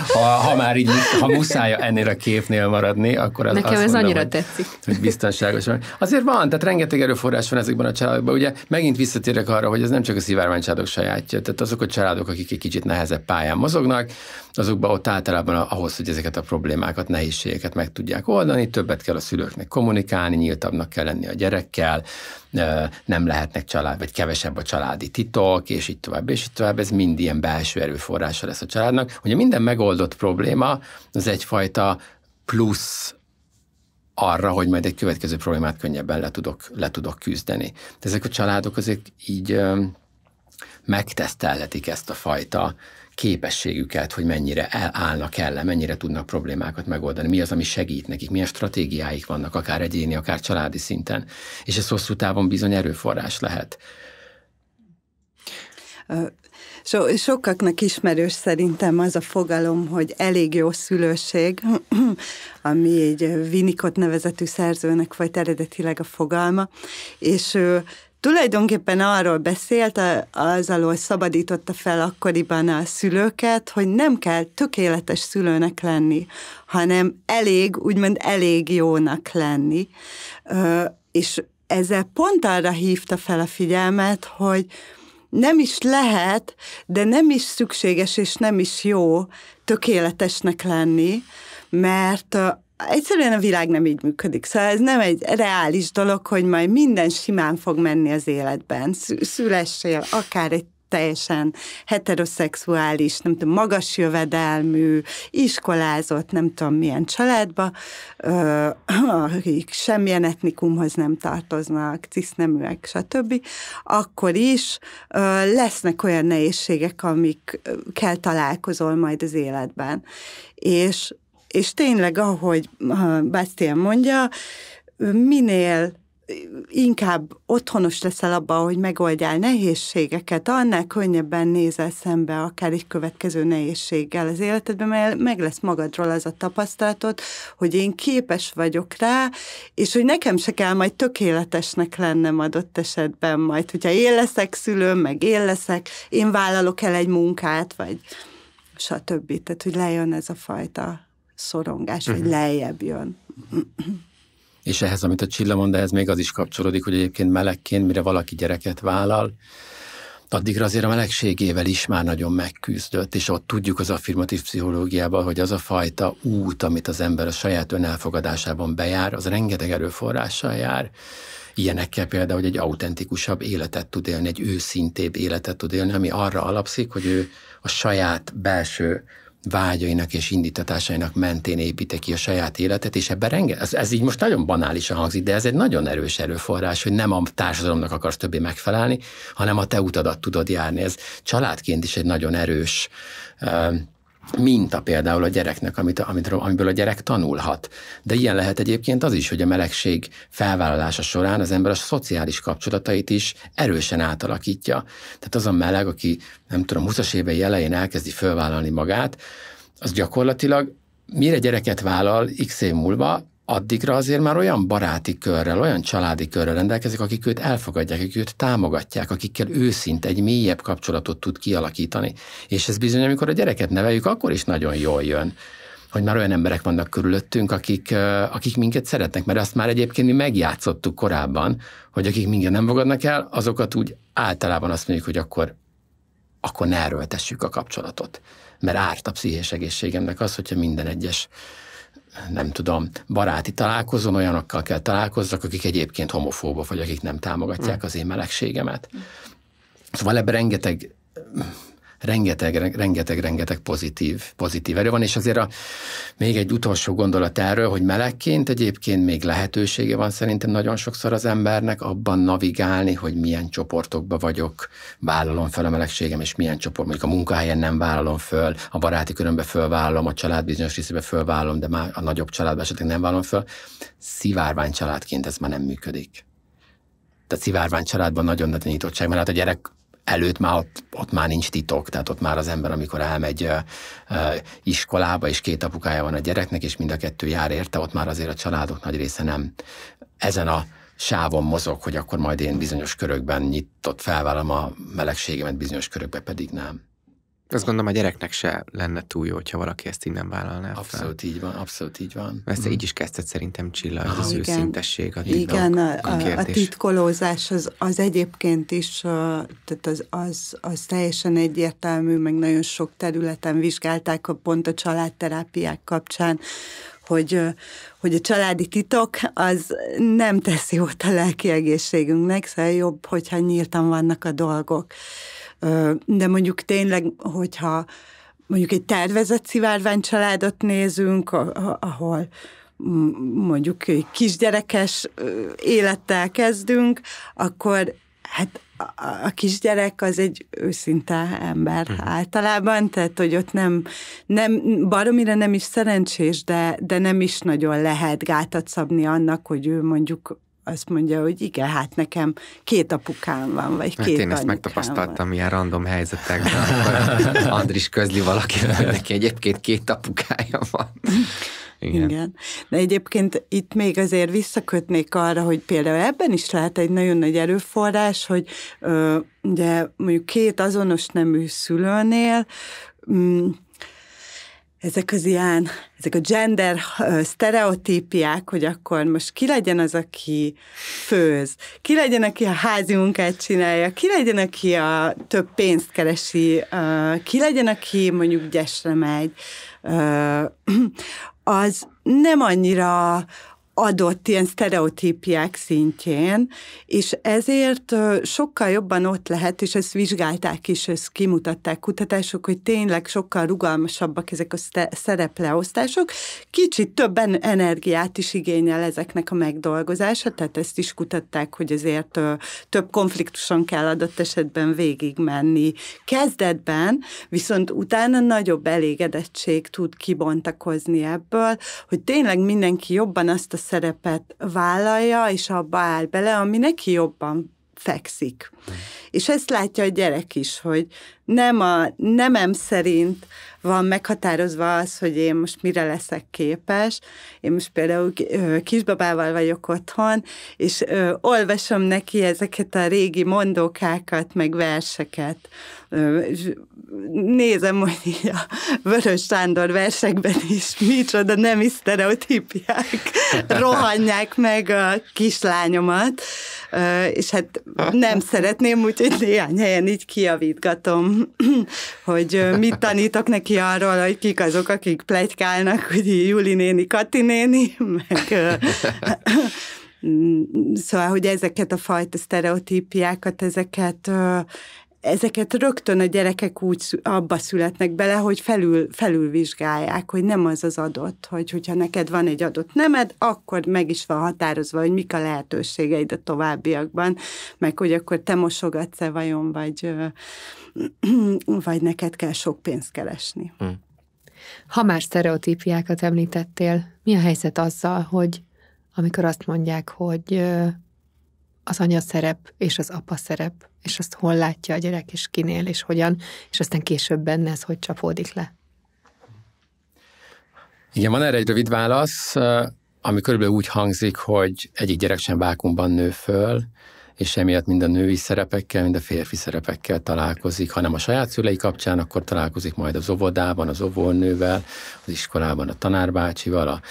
Ha, ha már így, ha muszáj ennél a képnél maradni, akkor az Nekem azt ez mondom, annyira hogy, tetszik. Hogy biztonságosan. Azért van, tehát rengeteg erőforrás van ezekben a családokban. Ugye megint visszatérek arra, hogy ez nem csak a családok sajátja, tehát azok a családok, akik egy kicsit nehezebb pályán mozognak, azokban ott általában ahhoz, hogy ezeket a problémákat, nehézségeket meg tudják oldani, több többet kell a szülőknek kommunikálni, nyíltabbnak kell lenni a gyerekkel, nem lehetnek család, vagy kevesebb a családi titok, és így tovább, és így tovább. Ez mind ilyen belső erőforrása lesz a családnak. Ugye minden megoldott probléma az egyfajta plusz arra, hogy majd egy következő problémát könnyebben le tudok, le tudok küzdeni. De ezek a családok azért így megtesztelhetik ezt a fajta képességüket, hogy mennyire állnak el, mennyire tudnak problémákat megoldani, mi az, ami segít nekik, milyen stratégiáik vannak, akár egyéni, akár családi szinten. És ez hosszú távon bizony erőforrás lehet. So, sokaknak ismerős szerintem az a fogalom, hogy elég jó szülőség, (clears throat) ami egy vinikot nevezetű szerzőnek volt eredetileg a fogalma, és tulajdonképpen arról beszélt, az alól szabadította fel akkoriban a szülőket, hogy nem kell tökéletes szülőnek lenni, hanem elég, úgymond elég jónak lenni. És ezzel pont arra hívta fel a figyelmet, hogy nem is lehet, de nem is szükséges és nem is jó tökéletesnek lenni, mert egyszerűen a világ nem így működik. Szóval ez nem egy reális dolog, hogy majd minden simán fog menni az életben. Szülessél akár egy teljesen heteroszexuális, nem tudom, magas jövedelmű, iskolázott, nem tudom milyen családba, ö, (clears throat) akik semmilyen etnikumhoz nem tartoznak, ciszneműek, stb., akkor is ö, lesznek olyan nehézségek, amikkel találkozol majd az életben. És és tényleg, ahogy Bastian mondja, minél inkább otthonos leszel abban, hogy megoldjál nehézségeket, annál könnyebben nézel szembe akár egy következő nehézséggel az életedben, mert meg lesz magadról az a tapasztalatot, hogy én képes vagyok rá, és hogy nekem se kell majd tökéletesnek lennem adott esetben majd, hogyha én leszek szülőm, meg én leszek, én vállalok el egy munkát, vagy stb. Tehát, hogy lejön ez a fajta szorongás, uh-huh. lejjebb jön. És ehhez, amit a Csilla mond, ehhez még az is kapcsolódik, hogy egyébként melegként, mire valaki gyereket vállal, addigra azért a melegségével is már nagyon megküzdött, és ott tudjuk az affirmatív pszichológiában, hogy az a fajta út, amit az ember a saját önelfogadásában bejár, az rengeteg erőforrással jár. Ilyenekkel például, hogy egy autentikusabb életet tud élni, egy őszintébb életet tud élni, ami arra alapszik, hogy ő a saját belső vágyainak és indítatásainak mentén építi ki a saját életet, és ebben renge, ez, ez így most nagyon banálisan hangzik, de ez egy nagyon erős erőforrás, hogy nem a társadalomnak akarsz többé megfelelni, hanem a te utadat tudod járni. Ez családként is egy nagyon erős minta például a gyereknek, amit, amit, amiből a gyerek tanulhat. De ilyen lehet egyébként az is, hogy a melegség felvállalása során az ember a szociális kapcsolatait is erősen átalakítja. Tehát az a meleg, aki nem tudom, 20-as évei elején elkezdi felvállalni magát, az gyakorlatilag mire gyereket vállal x év múlva, addigra azért már olyan baráti körrel, olyan családi körrel rendelkezik, akik őt elfogadják, akik őt támogatják, akikkel őszint egy mélyebb kapcsolatot tud kialakítani. És ez bizony, amikor a gyereket neveljük, akkor is nagyon jól jön hogy már olyan emberek vannak körülöttünk, akik, akik minket szeretnek, mert azt már egyébként mi megjátszottuk korábban, hogy akik minket nem fogadnak el, azokat úgy általában azt mondjuk, hogy akkor, akkor ne erőltessük a kapcsolatot. Mert árt a pszichés egészségemnek az, hogyha minden egyes nem tudom, baráti találkozón olyanokkal kell találkozzak, akik egyébként homofóbok, vagy akik nem támogatják mm. az én melegségemet. Szóval ebben rengeteg rengeteg, rengeteg, rengeteg pozitív, pozitív erő van, és azért a, még egy utolsó gondolat erről, hogy melegként egyébként még lehetősége van szerintem nagyon sokszor az embernek abban navigálni, hogy milyen csoportokba vagyok, vállalom fel a melegségem, és milyen csoport, mondjuk a munkahelyen nem vállalom föl, a baráti körömbe fölvállalom, a család bizonyos részébe fölvállalom, de már a nagyobb családban esetleg nem vállalom föl. Szivárvány családként ez már nem működik. Tehát szivárvány családban nagyon nagy nyitottság, mert hát a gyerek előtt már ott, ott már nincs titok, tehát ott már az ember, amikor elmegy iskolába, és két apukája van a gyereknek, és mind a kettő jár érte, ott már azért a családok nagy része nem ezen a sávon mozog, hogy akkor majd én bizonyos körökben nyitott felvállalom a melegségemet, bizonyos körökben pedig nem. Azt gondolom a gyereknek se lenne túl jó, ha valaki ezt így nem vállalná. Abszolút fel. így van, abszolút így van. Ezt mm. így is kezdett szerintem Csilla, az, ah, az igen. őszintesség, a titok, Igen, a, a, a titkolózás az, az egyébként is, a, tehát az, az, az teljesen egyértelmű, meg nagyon sok területen vizsgálták a pont a családterápiák kapcsán, hogy, hogy a családi titok az nem teszi jót a lelki egészségünknek, szóval jobb, hogyha nyíltan vannak a dolgok. De mondjuk tényleg, hogyha mondjuk egy tervezett családot nézünk, ahol mondjuk kisgyerekes élettel kezdünk, akkor hát a kisgyerek az egy őszinte ember hmm. általában, tehát hogy ott nem, nem baromira nem is szerencsés, de, de nem is nagyon lehet gátat szabni annak, hogy ő mondjuk azt mondja, hogy igen, hát nekem két apukám van, vagy hát két én ezt megtapasztaltam van. ilyen random helyzetekben, akkor Andris közli valaki, hogy neki egyébként két apukája van. Igen. Igen. De egyébként itt még azért visszakötnék arra, hogy például ebben is lehet egy nagyon nagy erőforrás, hogy ö, ugye mondjuk két azonos nemű szülőnél m- mm, ezek az ilyen, ezek a gender sztereotípiák, hogy akkor most ki legyen az, aki főz, ki legyen, aki a házi munkát csinálja, ki legyen, aki a több pénzt keresi, ki legyen, aki mondjuk gyesre megy, (clears throat) az nem annyira adott ilyen sztereotípiák szintjén, és ezért sokkal jobban ott lehet, és ezt vizsgálták is, ezt kimutatták kutatások, hogy tényleg sokkal rugalmasabbak ezek a szerepleosztások. Kicsit több energiát is igényel ezeknek a megdolgozása, tehát ezt is kutatták, hogy ezért több konfliktuson kell adott esetben végigmenni. Kezdetben, viszont utána nagyobb elégedettség tud kibontakozni ebből, hogy tényleg mindenki jobban azt a szerepet vállalja, és abba áll bele, ami neki jobban fekszik. Hm. És ezt látja a gyerek is, hogy nem a nemem szerint van meghatározva az, hogy én most mire leszek képes. Én most például kisbabával vagyok otthon, és olvasom neki ezeket a régi mondókákat, meg verseket. Nézem, hogy így a Vörös Sándor versekben is micsoda nemi sztereotípiák (laughs) rohanják meg a kislányomat, és hát ah. nem szeretném, úgyhogy néhány helyen így kiavítgatom, (clears throat) hogy mit tanítok neki arról, hogy kik azok, akik plegykálnak, hogy Juli néni, Kati néni, (laughs) meg... (clears throat) Szóval, hogy ezeket a fajta sztereotípiákat, ezeket ezeket rögtön a gyerekek úgy abba születnek bele, hogy felül, felülvizsgálják, hogy nem az az adott, hogy hogyha neked van egy adott nemed, akkor meg is van határozva, hogy mik a lehetőségeid a továbbiakban, meg hogy akkor te mosogatsz-e vajon, vagy, (clears throat) vagy neked kell sok pénzt keresni. Hm. Ha már sztereotípiákat említettél, mi a helyzet azzal, hogy amikor azt mondják, hogy az anya szerep és az apa szerep és azt hol látja a gyerek, és kinél, és hogyan, és aztán később benne ez hogy csapódik le. Igen, van erre egy rövid válasz, ami körülbelül úgy hangzik, hogy egyik gyerek sem vákumban nő föl, és emiatt mind a női szerepekkel, mind a férfi szerepekkel találkozik, hanem a saját szülei kapcsán, akkor találkozik majd az óvodában, az óvónővel, az iskolában a tanárbácsival, a,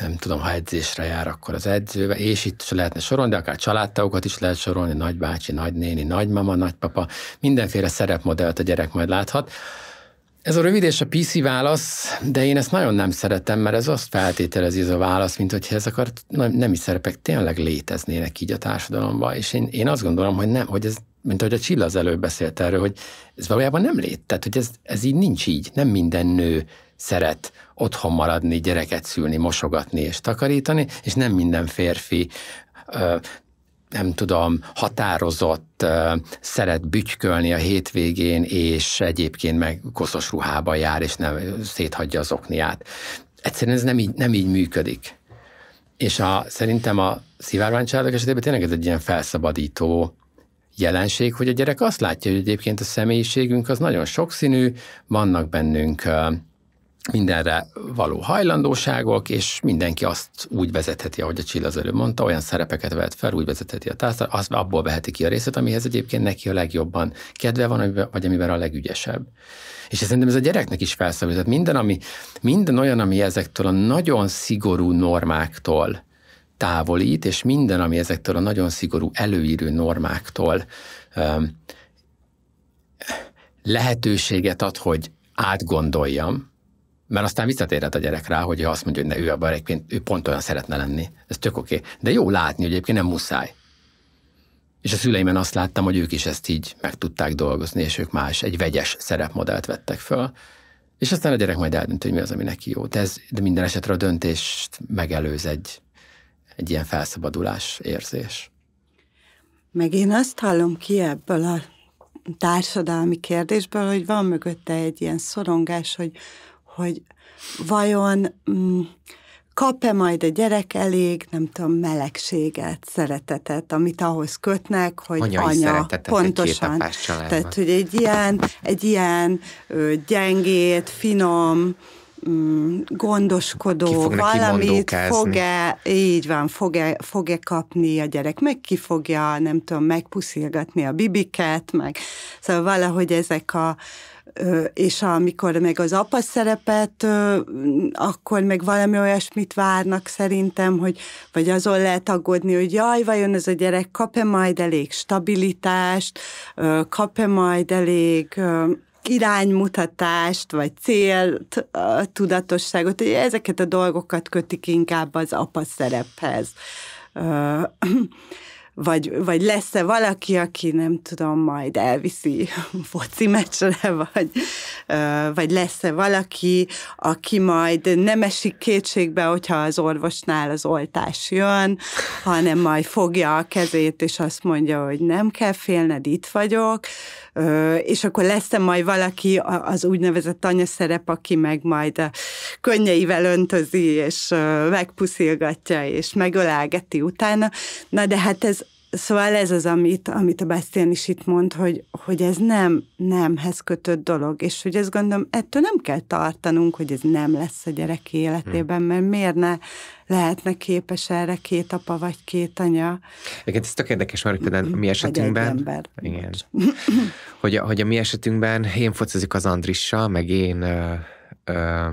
nem tudom, ha edzésre jár, akkor az edzővel, és itt lehetne sorolni, de akár családtagokat is lehet sorolni, nagybácsi, nagynéni, nagymama, nagypapa, mindenféle szerepmodellt a gyerek majd láthat, ez a rövid és a PC válasz, de én ezt nagyon nem szeretem, mert ez azt feltételezi ez a válasz, mint hogyha ezek a nemi szerepek tényleg léteznének így a társadalomban, és én, én azt gondolom, hogy nem, hogy ez mint ahogy a Csilla az előbb beszélt erről, hogy ez valójában nem lét, tehát hogy ez, ez így nincs így, nem minden nő szeret otthon maradni, gyereket szülni, mosogatni és takarítani, és nem minden férfi nem tudom, határozott, szeret bütykölni a hétvégén, és egyébként meg koszos ruhába jár, és nem széthagyja az okniát. Egyszerűen ez nem így, nem így működik. És a, szerintem a családok esetében tényleg ez egy ilyen felszabadító jelenség, hogy a gyerek azt látja, hogy egyébként a személyiségünk az nagyon sokszínű, vannak bennünk mindenre való hajlandóságok, és mindenki azt úgy vezetheti, ahogy a Csilla az előbb mondta, olyan szerepeket vehet fel, úgy vezetheti a tásztal, az abból veheti ki a részét, amihez egyébként neki a legjobban kedve van, vagy amiben a legügyesebb. És szerintem ez a gyereknek is felszabadít. Tehát minden, ami, minden olyan, ami ezektől a nagyon szigorú normáktól távolít, és minden, ami ezektől a nagyon szigorú előírő normáktól um, lehetőséget ad, hogy átgondoljam, mert aztán visszatérhet a gyerek rá, hogy azt mondja, hogy ne, ő abban ő pont olyan szeretne lenni. Ez tök oké. Okay. De jó látni, hogy egyébként nem muszáj. És a szüleimen azt láttam, hogy ők is ezt így meg tudták dolgozni, és ők más, egy vegyes szerepmodellt vettek föl. És aztán a gyerek majd eldönt, hogy mi az, ami neki jó. De, ez, de minden esetre a döntést megelőz egy, egy ilyen felszabadulás érzés. Meg én azt hallom ki ebből a társadalmi kérdésből, hogy van mögötte egy ilyen szorongás, hogy hogy vajon mm, kap-e majd a gyerek elég, nem tudom, melegséget, szeretetet, amit ahhoz kötnek, hogy Anyai anya pontosan. Tehát, hogy egy ilyen, egy ilyen ö, gyengét, finom, mm, gondoskodó, valamit fog-e, így van, fog-e, fog-e kapni a gyerek, meg ki fogja, nem tudom, megpuszilgatni a bibiket, meg szóval valahogy ezek a és amikor meg az apa szerepet, akkor meg valami olyasmit várnak szerintem, hogy vagy azon lehet aggódni, hogy jaj, vajon ez a gyerek kap-e majd elég stabilitást, kap-e majd elég iránymutatást, vagy célt, tudatosságot, hogy ezeket a dolgokat kötik inkább az apa szerephez vagy, vagy lesz-e valaki, aki nem tudom, majd elviszi (laughs) foci meccsre, vagy, vagy lesz-e valaki, aki majd nem esik kétségbe, hogyha az orvosnál az oltás jön, hanem majd fogja a kezét, és azt mondja, hogy nem kell félned, itt vagyok, és akkor lesz-e majd valaki az úgynevezett anyaszerep, aki meg majd a könnyeivel öntözi, és megpuszilgatja, és megölelgeti utána. Na de hát ez, Szóval ez az, amit, amit a Bastian is itt mond, hogy, hogy ez nem nemhez kötött dolog, és hogy ezt gondolom, ettől nem kell tartanunk, hogy ez nem lesz a gyerek életében, hm. mert miért ne lehetne képes erre két apa vagy két anya. Egyébként ez tök érdekes, mert például a mi esetünkben... Ember. Igen. hogy, hogy a mi esetünkben én focizik az Andrissal, meg én... Ö, ö,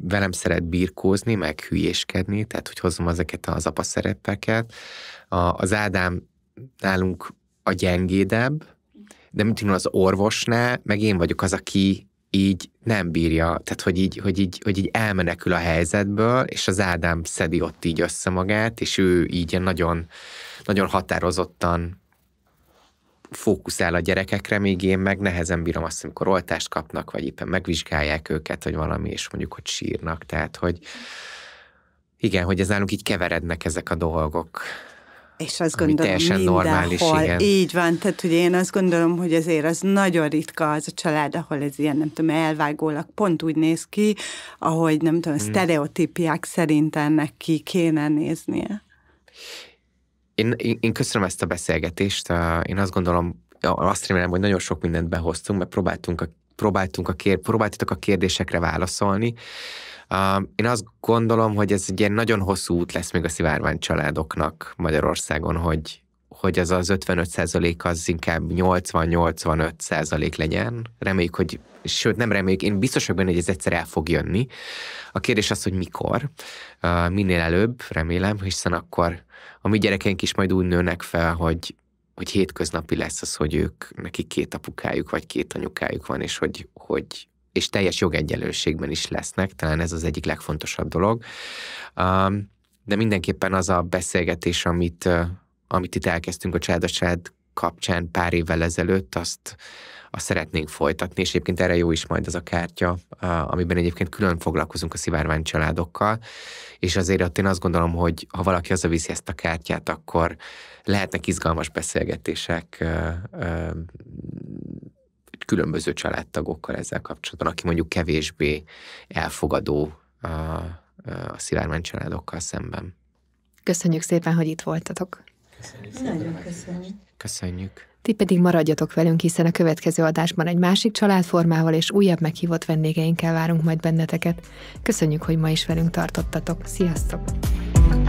velem szeret birkózni, meg hülyéskedni, tehát hogy hozom ezeket az apa szerepeket. A, az Ádám nálunk a gyengédebb, de mint az orvosnál, meg én vagyok az, aki így nem bírja, tehát hogy így, hogy, így, hogy így elmenekül a helyzetből, és az Ádám szedi ott így össze magát, és ő így nagyon, nagyon határozottan fókuszál a gyerekekre, még én meg nehezen bírom azt, amikor oltást kapnak, vagy éppen megvizsgálják őket, vagy valami, és mondjuk, hogy sírnak. Tehát, hogy igen, hogy ez nálunk így keverednek ezek a dolgok. És azt gondolom, teljesen mindenhol, normális, igen. így van, tehát hogy én azt gondolom, hogy azért az nagyon ritka az a család, ahol ez ilyen, nem tudom, elvágólag pont úgy néz ki, ahogy nem tudom, hmm. sztereotípiák szerint ennek ki kéne néznie. Én, én, én köszönöm ezt a beszélgetést. Én azt gondolom, azt remélem, hogy nagyon sok mindent behoztunk, mert próbáltunk a, próbáltunk a, kér, próbáltatok a kérdésekre válaszolni. Én azt gondolom, hogy ez egy ilyen nagyon hosszú út lesz még a szivárvány családoknak Magyarországon, hogy, hogy az az 55% százalék az inkább 80-85% százalék legyen. Reméljük, hogy, sőt nem reméljük, én biztos vagyok benne, hogy ez egyszer el fog jönni. A kérdés az, hogy mikor, minél előbb, remélem, hiszen akkor a mi gyerekeink is majd úgy nőnek fel, hogy hogy hétköznapi lesz az, hogy ők, nekik két apukájuk vagy két anyukájuk van, és hogy, hogy és teljes jogegyenlőségben is lesznek, talán ez az egyik legfontosabb dolog. De mindenképpen az a beszélgetés, amit, amit itt elkezdtünk a Csád Csád kapcsán pár évvel ezelőtt, azt, azt szeretnénk folytatni, és egyébként erre jó is majd az a kártya, amiben egyébként külön foglalkozunk a szivárvány családokkal, és azért ott én azt gondolom, hogy ha valaki az viszi ezt a kártyát, akkor lehetnek izgalmas beszélgetések különböző családtagokkal ezzel kapcsolatban, aki mondjuk kevésbé elfogadó a, a szivárvány családokkal szemben. Köszönjük szépen, hogy itt voltatok. Köszönjük Nagyon köszönjük. Köszönjük. Ti pedig maradjatok velünk, hiszen a következő adásban egy másik családformával és újabb meghívott vendégeinkkel várunk majd benneteket. Köszönjük, hogy ma is velünk tartottatok. Sziasztok!